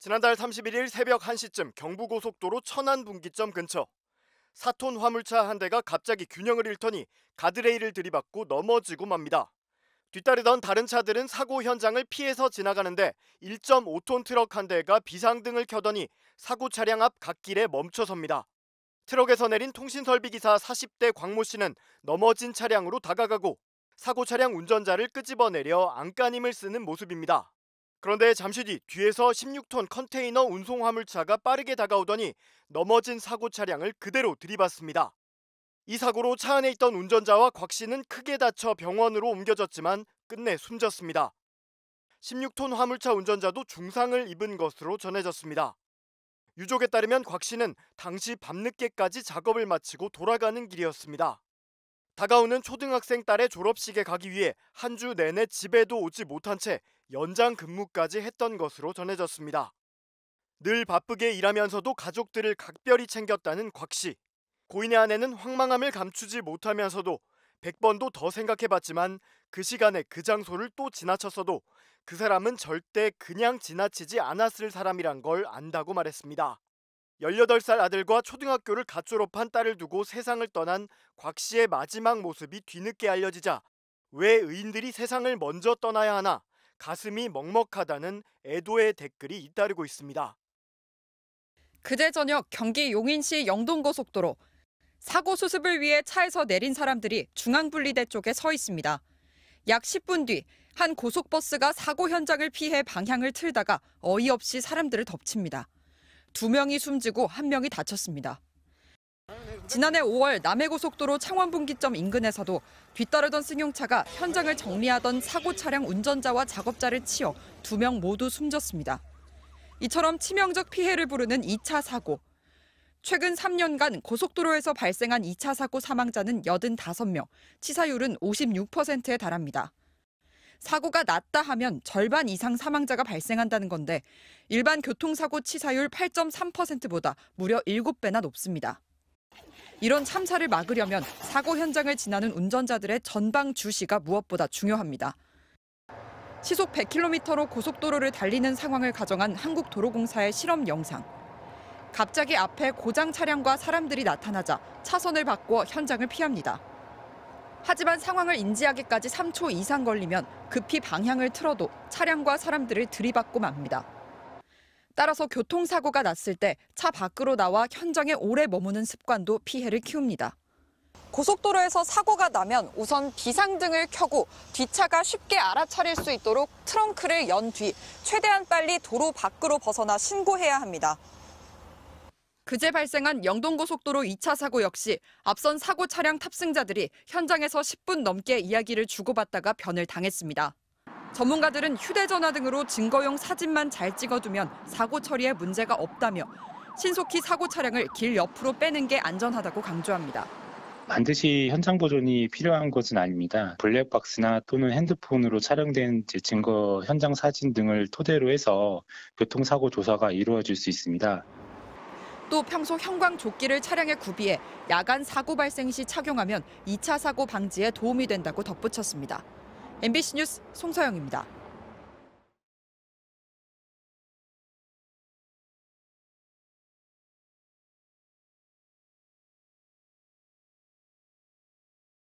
지난달 31일 새벽 1시쯤 경부고속도로 천안 분기점 근처 4톤 화물차 한 대가 갑자기 균형을 잃더니 가드레일을 들이받고 넘어지고 맙니다. 뒤따르던 다른 차들은 사고 현장을 피해서 지나가는데 1.5톤 트럭 한 대가 비상등을 켜더니 사고 차량 앞 갓길에 멈춰섭니다. 트럭에서 내린 통신설비 기사 40대 광모 씨는 넘어진 차량으로 다가가고 사고 차량 운전자를 끄집어내려 안간힘을 쓰는 모습입니다. 그런데 잠시 뒤 뒤에서 16톤 컨테이너 운송 화물차가 빠르게 다가오더니 넘어진 사고 차량을 그대로 들이받습니다. 이 사고로 차 안에 있던 운전자와 곽 씨는 크게 다쳐 병원으로 옮겨졌지만 끝내 숨졌습니다. 16톤 화물차 운전자도 중상을 입은 것으로 전해졌습니다. 유족에 따르면 곽 씨는 당시 밤늦게까지 작업을 마치고 돌아가는 길이었습니다. 다가오는 초등학생 딸의 졸업식에 가기 위해 한 주 내내 집에도 오지 못한 채 연장 근무까지 했던 것으로 전해졌습니다. 늘 바쁘게 일하면서도 가족들을 각별히 챙겼다는 곽 씨. 고인의 아내는 황망함을 감추지 못하면서도 100번도 더 생각해봤지만 그 시간에 그 장소를 또 지나쳤어도 그 사람은 절대 그냥 지나치지 않았을 사람이란 걸 안다고 말했습니다. 18살 아들과 초등학교를 갓 졸업한 딸을 두고 세상을 떠난 곽 씨의 마지막 모습이 뒤늦게 알려지자 왜 의인들이 세상을 먼저 떠나야 하나 가슴이 먹먹하다는 애도의 댓글이 잇따르고 있습니다. 그제 저녁 경기 용인시 영동고속도로 사고 수습을 위해 차에서 내린 사람들이 중앙분리대 쪽에 서 있습니다. 약 10분 뒤 한 고속버스가 사고 현장을 피해 방향을 틀다가 어이없이 사람들을 덮칩니다. 두 명이 숨지고 한 명이 다쳤습니다. 지난해 5월 남해고속도로 창원분기점 인근에서도 뒤따르던 승용차가 현장을 정리하던 사고 차량 운전자와 작업자를 치어 두 명 모두 숨졌습니다. 이처럼 치명적 피해를 부르는 2차 사고. 최근 3년간 고속도로에서 발생한 2차 사고 사망자는 85명, 치사율은 56%에 달합니다. 사고가 낮다 하면 절반 이상 사망자가 발생한다는 건데 일반 교통사고 치사율 8.3%보다 무려 7배나 높습니다. 이런 참사를 막으려면 사고 현장을 지나는 운전자들의 전방 주시가 무엇보다 중요합니다. 시속 100km로 고속도로를 달리는 상황을 가정한 한국도로공사의 실험 영상. 갑자기 앞에 고장 차량과 사람들이 나타나자 차선을 바꿔 현장을 피합니다. 하지만 상황을 인지하기까지 3초 이상 걸리면 급히 방향을 틀어도 차량과 사람들을 들이받고 맙니다. 따라서 교통사고가 났을 때 차 밖으로 나와 현장에 오래 머무는 습관도 피해를 키웁니다. 고속도로에서 사고가 나면 우선 비상등을 켜고 뒷차가 쉽게 알아차릴 수 있도록 트렁크를 연 뒤 최대한 빨리 도로 밖으로 벗어나 신고해야 합니다. 그제 발생한 영동고속도로 2차 사고 역시 앞선 사고 차량 탑승자들이 현장에서 10분 넘게 이야기를 주고받다가 변을 당했습니다. 전문가들은 휴대전화 등으로 증거용 사진만 잘 찍어두면 사고 처리에 문제가 없다며 신속히 사고 차량을 길 옆으로 빼는 게 안전하다고 강조합니다. 반드시 현장 보존이 필요한 것은 아닙니다. 블랙박스나 또는 핸드폰으로 촬영된 증거 현장 사진 등을 토대로 해서 교통사고 조사가 이루어질 수 있습니다. 또 평소 형광 조끼를 차량에 구비해 야간 사고 발생 시 착용하면 2차 사고 방지에 도움이 된다고 덧붙였습니다. MBC 뉴스 송서영입니다.